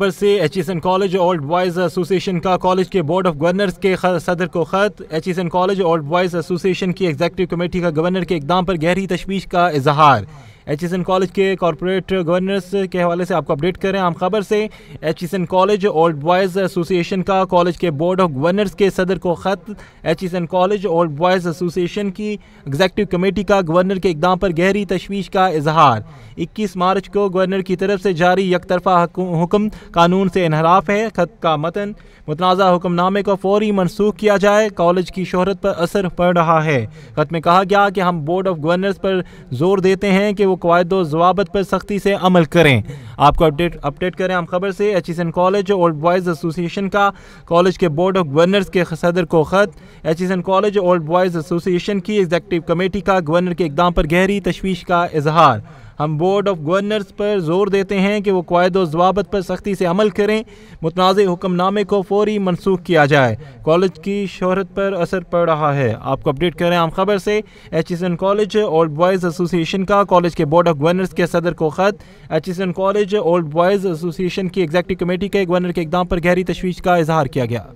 खबर से H S N college old boys association का कॉलेज के बोर्ड ऑफ गवर्नर्स के सदर को खत H S N college old boys association की एग्जीक्यूटिव कमेटी का गवर्नर के इकदाम पर गहरी तशवीश का इजहार एच कॉलेज के कॉरपोरेट गवर्नर्स के हवाले से आपको अपडेट करें आम खबर से H college old boys association का कॉलेज के बोर्ड ऑफ गवर्नर्स के सदर को ख़त H college old boys association की एग्जैक्टिव कमेटी का गवर्नर के इकदाम पर गहरी तशवीश का इजहार इक्कीस मार्च को गवर्नर की तरफ से जारी तरफा हुक्म कानून से इनहराफ है खत का मतन मुतनाज़ा हुक्मनामे को फौरी मनसूख किया जाए कॉलेज की शहरत पर असर पड़ रहा है खत में कहा गया कि हम बोर्ड ऑफ गवर्नर्स पर जोर देते हैं कि वो कवायद जवाबत पर सख्ती से अमल करें आपको अपडेट अपडेट करें हम खबर से H college old boys association का कॉलेज के बोर्ड ऑफ गवर्नर्स के सदर को ख़त H college old boys association की एग्जेक्टिव कमेटी का गवर्नर के इकदाम पर गहरी तशवीश का इजहार हम बोर्ड ऑफ गवर्नर्स पर जोर देते हैं कि वो कायद जवाबत पर सख्ती से अमल करें मुतनाज़ हुक्मनामे को फौरी मनसूख किया जाए कॉलेज की शहरत पर असर पड़ रहा है आपको अपडेट करें आम खबर से H S N college old boys association का कॉलेज के बोर्ड ऑफ गवर्नर्स के सदर को ख़त H S N college old boys association की एग्जैक्टिव कमेटी के गवर्नर के इकदाम पर गहरी तशवीश का इजहार किया गया